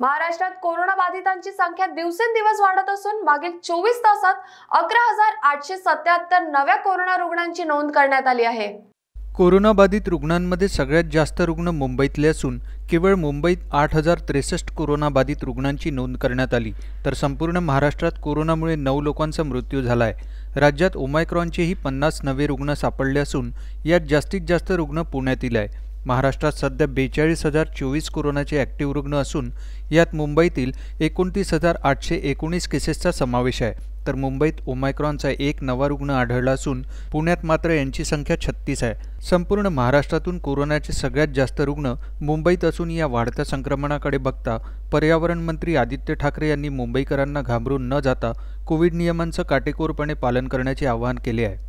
महाराष्ट्रात कोरोना बाधितांची संख्या दिवसेंदिवस वाढत असून मागील चोवीस तासात अकरा हजार आठशे सत्याहत्तर नव्या कोरोना रुग्णांची नोंद करण्यात आली आहे कोरोनाबाधित रुग्णांमध्ये सगळ्यात जास्त रुग्ण मुंबईतले असून केवळ मुंबईत आठ हजार त्रेसष्ट कोरोनाबाधित रुग्णांची नोंद करण्यात आली तर संपूर्ण महाराष्ट्रात कोरोनामुळे नऊ लोकांचा मृत्यू झाला आहे राज्यात ओमायक्रॉनचेही पन्नास नवे रुग्ण सापडले असून यात जास्तीत जास्त रुग्ण पुण्यातील आहे महाराष्ट्रात सध्या बेचाळीस हजार चोवीस कोरोनाचे ॲक्टिव्ह रुग्ण असून यात मुंबईतील एकोणतीस हजार आठशे एकोणीस केसेसचा समावेश आहे तर मुंबईत ओमायक्रॉनचा एक नवा रुग्ण आढळला असून पुण्यात मात्र यांची संख्या छत्तीस आहे संपूर्ण महाराष्ट्रातून कोरोनाचे सगळ्यात जास्त रुग्ण मुंबईत असून या वाढत्या संक्रमणाकडे बघता पर्यावरण मंत्री आदित्य ठाकरे यांनी मुंबईकरांना घाबरून न जाता कोविड नियमांचं काटेकोरपणे पालन करण्याचे आवाहन केले आहे